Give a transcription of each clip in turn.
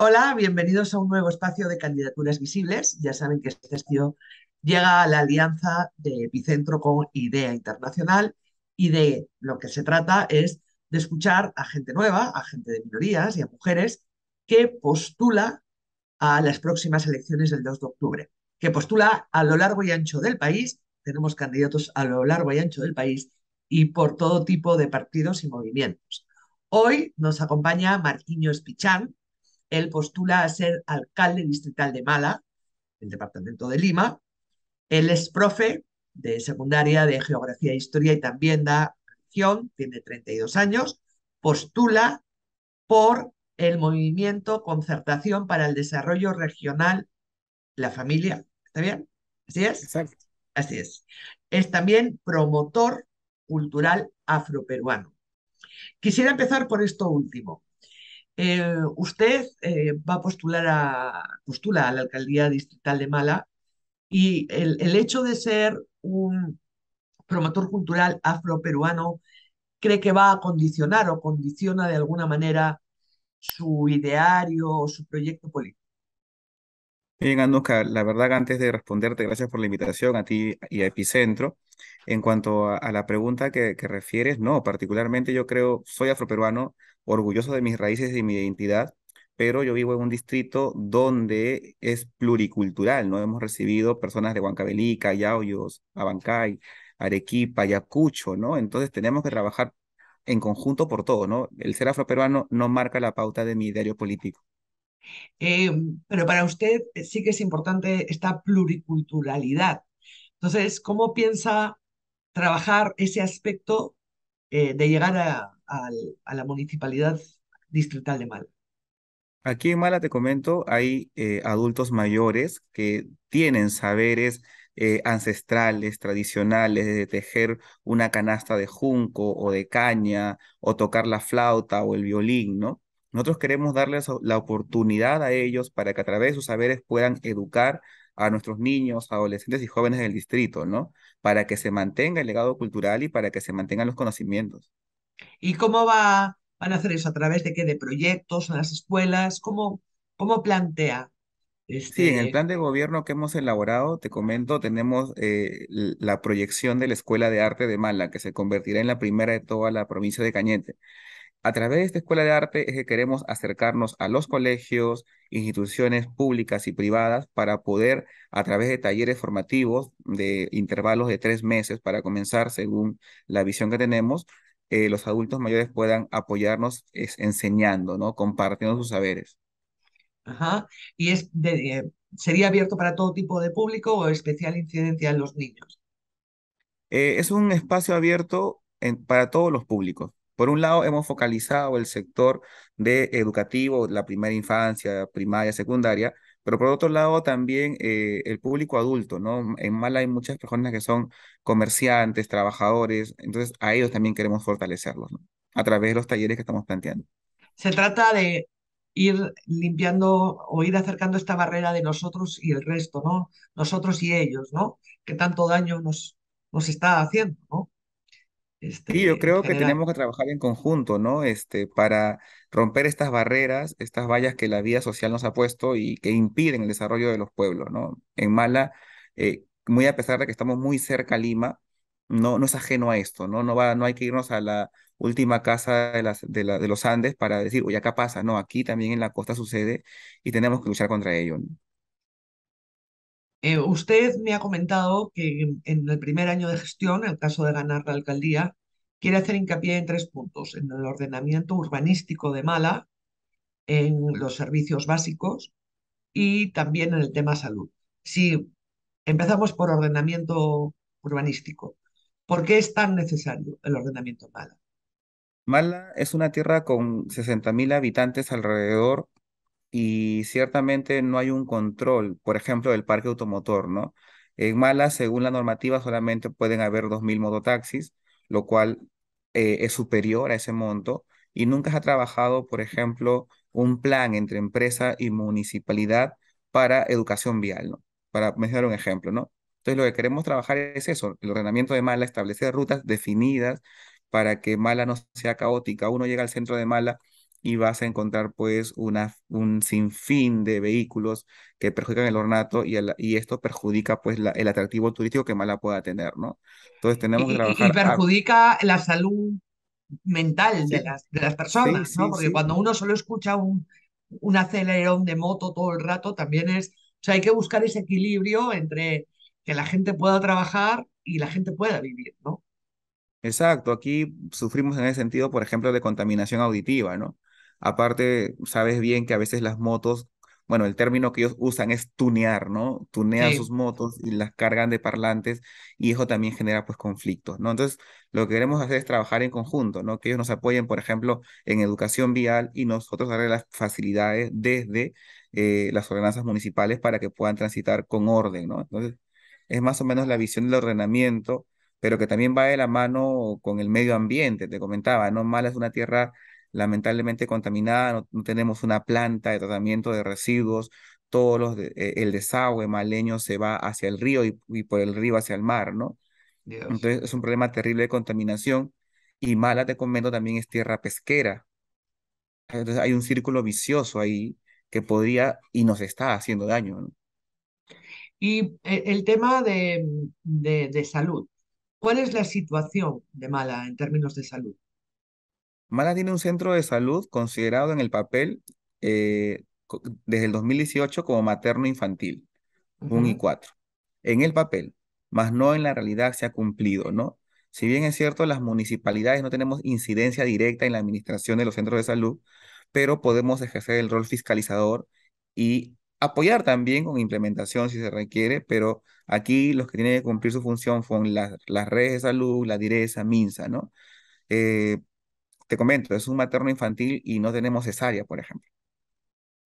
Hola, bienvenidos a un nuevo espacio de candidaturas visibles. Ya saben que este espacio llega a la alianza de Epicentro con Idea Internacional y de lo que se trata es de escuchar a gente nueva, a gente de minorías y a mujeres que postula a las próximas elecciones del 2 de octubre, que postula a lo largo y ancho del país. Tenemos candidatos a lo largo y ancho del país y por todo tipo de partidos y movimientos. Hoy nos acompaña Marquinho Espichán, él postula a ser alcalde distrital de Mala, el departamento de Lima. Él es profe de secundaria de Geografía e Historia y también da acción, tiene 32 años. Postula por el movimiento Concertación para el Desarrollo Regional La Familia. ¿Está bien? ¿Así es? Exacto. Así es. Es también promotor cultural afroperuano. Quisiera empezar por esto último. Eh, usted eh, va a postular a, postula a la alcaldía distrital de Mala y el, el hecho de ser un promotor cultural afroperuano cree que va a condicionar o condiciona de alguna manera su ideario o su proyecto político. Bien, Anuska, la verdad antes de responderte, gracias por la invitación a ti y a Epicentro. En cuanto a, la pregunta que, refieres, no, particularmente yo creo, soy afroperuano, orgulloso de mis raíces y mi identidad, pero yo vivo en un distrito donde es pluricultural, ¿no? Hemos recibido personas de Huancabelica, Yaoyos, Abancay, Arequipa, Ayacucho, ¿no? Entonces tenemos que trabajar en conjunto por todo, ¿no? El ser afroperuano no marca la pauta de mi ideario político. Eh, pero para usted eh, sí que es importante esta pluriculturalidad. Entonces, ¿cómo piensa trabajar ese aspecto eh, de llegar a, la municipalidad distrital de Mala? Aquí en Mala, te comento, hay adultos mayores que tienen saberes ancestrales, tradicionales, de tejer una canasta de junco o de caña, o tocar la flauta o el violín, ¿no? Nosotros queremos darles la oportunidad a ellos para que a través de sus saberes puedan educar a nuestros niños, adolescentes y jóvenes del distrito, ¿no? Para que se mantenga el legado cultural y para que se mantengan los conocimientos. ¿Y cómo va, van a hacer eso? ¿A través de qué? ¿De proyectos en las escuelas? ¿Cómo, cómo plantea? Este... Sí, en el este? plan de gobierno que hemos elaborado, te comento, tenemos eh, la proyección de la Escuela de Arte de Mala, que se convertirá en la primera de toda la provincia de Cañete. A través de esta escuela de arte es que queremos acercarnos a los colegios, instituciones públicas y privadas para poder, a través de talleres formativos de intervalos de tres meses para comenzar, según la visión que tenemos, eh, los adultos mayores puedan apoyarnos enseñando, ¿no? Compartiendo sus saberes. Ajá. ¿Y es eh, sería abierto para todo tipo de público o especial incidencia en los niños? Eh, es un espacio abierto para todos los públicos. Por un lado, hemos focalizado el sector de educativo, la primera infancia, primaria, secundaria, pero por otro lado también eh, el público adulto, ¿no? En Mala hay muchas personas que son comerciantes, trabajadores, entonces a ellos también queremos fortalecerlos, A través de los talleres que estamos planteando. Se trata de ir limpiando o ir acercando esta barrera de nosotros y el resto, ¿no? Nosotros y ellos, ¿no? Que tanto daño nos, nos está haciendo, ¿no? Este, yo creo que tenemos que trabajar en conjunto, ¿no? Este, para romper estas barreras, estas vallas que la vida social nos ha puesto y que impiden el desarrollo de los pueblos, ¿no? En Mala, eh, muy a pesar de que estamos muy cerca a Lima, no, no es ajeno a esto, ¿no? No, va, no hay que irnos a la última casa de, de los Andes para decir, oye, acá pasa, no, aquí también en la costa sucede y tenemos que luchar contra ello. Eh, usted me ha comentado que en, el primer año de gestión, en el caso de ganar la alcaldía, quiere hacer hincapié en tres puntos, en el ordenamiento urbanístico de Mala, en los servicios básicos y también en el tema salud. Si empezamos por ordenamiento urbanístico, ¿por qué es tan necesario el ordenamiento Mala? Mala es una tierra con 60.000 habitantes alrededor y ciertamente no hay un control, por ejemplo, del parque automotor, ¿no? En Mala, según la normativa, solamente pueden haber 2.000 mototaxis, lo cual eh, es superior a ese monto, y nunca se ha trabajado, por ejemplo, un plan entre empresa y municipalidad para educación vial, ¿no? Para mencionar un ejemplo, ¿no? Entonces, lo que queremos trabajar es eso, el ordenamiento de Mala, establecer rutas definidas para que Mala no sea caótica. Uno llega al centro de Mala y vas a encontrar pues un sinfín de vehículos que perjudican el ornato y, y esto perjudica pues el atractivo turístico que Mala pueda tener, ¿no? Entonces tenemos que trabajar... perjudica la salud mental de, las, de las personas, ¿no? Porque cuando uno solo escucha un, un acelerón de moto todo el rato, también es... O sea, hay que buscar ese equilibrio entre que la gente pueda trabajar y la gente pueda vivir, ¿no? Exacto, aquí sufrimos en ese sentido, por ejemplo, de contaminación auditiva, ¿no? Aparte, sabes bien que a veces las motos, bueno, el término que ellos usan es tunear, ¿no? Tunean sus motos y las cargan de parlantes y eso también genera pues conflictos, ¿no? Entonces, lo que queremos hacer es trabajar en conjunto, ¿no? Que ellos nos apoyen, por ejemplo, en educación vial y nosotros darle las facilidades desde eh, las ordenanzas municipales para que puedan transitar con orden, ¿no? Entonces, es más o menos la visión del ordenamiento pero que también va de la mano con el medio ambiente. Te comentaba, ¿no? Mala es una tierra lamentablemente contaminada, no, tenemos una planta de tratamiento de residuos, todos los eh, el desagüe maleño se va hacia el río y, por el río hacia el mar, ¿no? Entonces es un problema terrible de contaminación. Y Mala, te comento, también es tierra pesquera. Entonces hay un círculo vicioso ahí que podría y nos está haciendo daño. ¿no? Y eh, el tema de, de salud. ¿Cuál es la situación de Mala en términos de salud? Mala tiene un centro de salud considerado en el papel eh, desde el 2018 como materno-infantil, un y 4. En el papel, más no en la realidad se ha cumplido, ¿no? Si bien es cierto, las municipalidades no tenemos incidencia directa en la administración de los centros de salud, pero podemos ejercer el rol fiscalizador y apoyar también con implementación si se requiere, pero aquí los que tienen que cumplir su función son las, las redes de salud, la DIRESA, MINSA, ¿no? Eh, te comento, es un materno infantil y no tenemos cesárea, por ejemplo.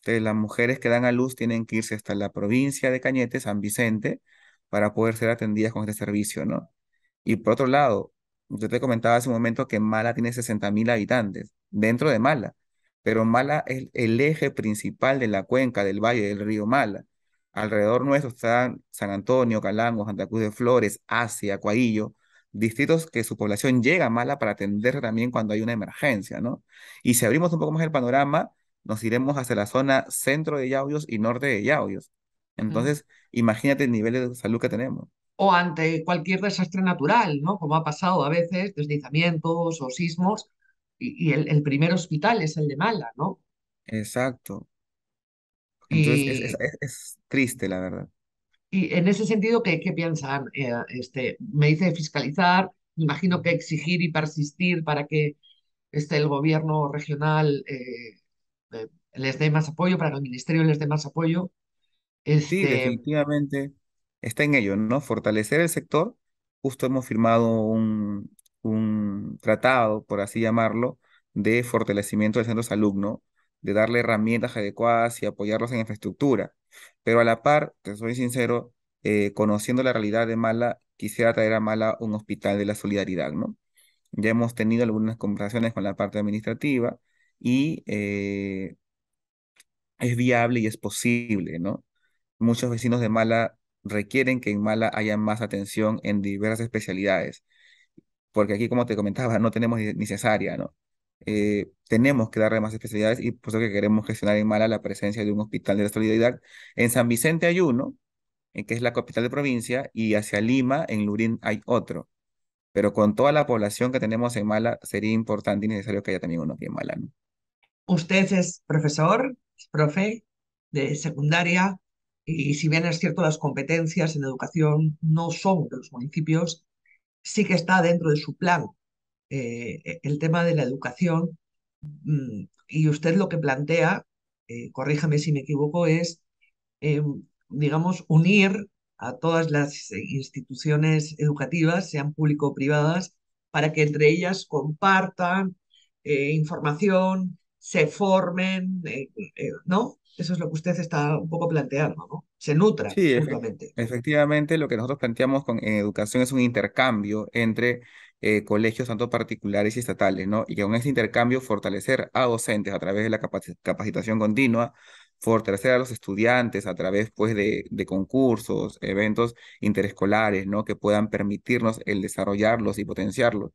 Entonces, las mujeres que dan a luz tienen que irse hasta la provincia de Cañete, San Vicente, para poder ser atendidas con este servicio, ¿no? Y por otro lado, yo te comentaba hace un momento que Mala tiene 60.000 habitantes, dentro de Mala, pero Mala es el eje principal de la cuenca del valle del río Mala. Alrededor nuestro están San Antonio, Calango, Santa Cruz de Flores, Asia, distritos que su población llega a mala para atender también cuando hay una emergencia, ¿no? Y si abrimos un poco más el panorama, nos iremos hacia la zona centro de Yauyos y norte de Yauyos. Entonces, imagínate el nivel de salud que tenemos. O ante cualquier desastre natural, ¿no? Como ha pasado a veces, deslizamientos o sismos, y, el, primer hospital es el de Mala, ¿no? Exacto. Entonces, es triste, la verdad. Y en ese sentido, ¿qué, qué piensan? Eh, este, me dice fiscalizar, me imagino que exigir y persistir para que este, el gobierno regional eh, eh, les dé más apoyo, para que el ministerio les dé más apoyo. Sí, este, definitivamente está en ello, ¿no? Fortalecer el sector. Justo hemos firmado un, tratado, por así llamarlo, de fortalecimiento del centro salud, de darle herramientas adecuadas y apoyarlos en infraestructura. Pero a la par, te soy sincero, eh, conociendo la realidad de Mala, quisiera traer a Mala un hospital de la solidaridad, ¿no? Ya hemos tenido algunas conversaciones con la parte administrativa y eh, es viable y es posible, ¿no? Muchos vecinos de Mala requieren que en Mala haya más atención en diversas especialidades, porque aquí, como te comentaba, no tenemos ni ¿no? Eh, tenemos que darle más especialidades y por eso que queremos gestionar en Mala la presencia de un hospital de la solidaridad. En San Vicente hay uno, en eh, que es la capital de provincia, y hacia Lima, en Lurín, hay otro. Pero con toda la población que tenemos en Mala, sería importante y necesario que haya también uno aquí en Mala. ¿no? Usted es profesor, es profe de secundaria, y si bien es cierto, las competencias en educación no son de los municipios, sí que está dentro de su plan eh, e, el tema de la educación mm, y usted lo que plantea, eh, corríjame si me equivoco, es, eh, digamos, unir a todas las instituciones educativas, sean público o privadas, para que entre ellas compartan información, se formen, ¿no? Eso es lo que usted está un poco planteando, ¿no? se nutra. Sí, efectivamente, lo que nosotros planteamos con, en educación es un intercambio entre eh, colegios tanto particulares y estatales, ¿no? Y que con ese intercambio fortalecer a docentes a través de la capacitación continua, fortalecer a los estudiantes a través pues, de, concursos, eventos interescolares, ¿no? Que puedan permitirnos el desarrollarlos y potenciarlos.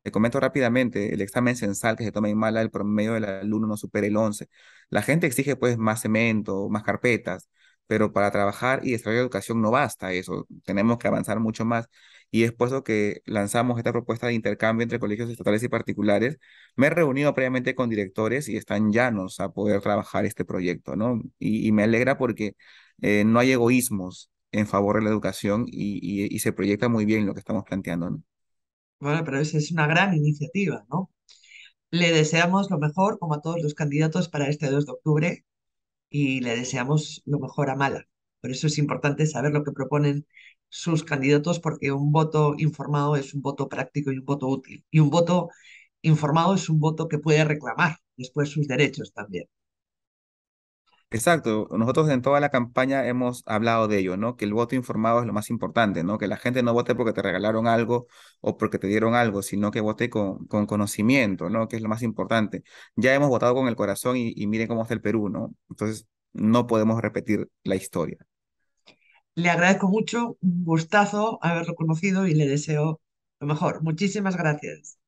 Te comento rápidamente, el examen censal que se toma en mala, el promedio del alumno no supera el 11. La gente exige pues más cemento, más carpetas, pero para trabajar y desarrollar educación no basta eso, tenemos que avanzar mucho más. Y es por eso que lanzamos esta propuesta de intercambio entre colegios estatales y particulares. Me he reunido previamente con directores y están llanos a poder trabajar este proyecto, ¿no? Y, me alegra porque eh, no hay egoísmos en favor de la educación y, y, y se proyecta muy bien lo que estamos planteando, ¿no? Bueno, pero esa es una gran iniciativa, ¿no? Le deseamos lo mejor, como a todos los candidatos, para este 2 de octubre y le deseamos lo mejor a Mala. Por eso es importante saber lo que proponen sus candidatos porque un voto informado es un voto práctico y un voto útil. Y un voto informado es un voto que puede reclamar después sus derechos también. Exacto, nosotros en toda la campaña hemos hablado de ello, ¿no? Que el voto informado es lo más importante, ¿no? Que la gente no vote porque te regalaron algo o porque te dieron algo, sino que vote con, con conocimiento, ¿no? Que es lo más importante. Ya hemos votado con el corazón y, miren cómo está el Perú, ¿no? Entonces, no podemos repetir la historia. Le agradezco mucho, un gustazo haberlo conocido y le deseo lo mejor. Muchísimas gracias.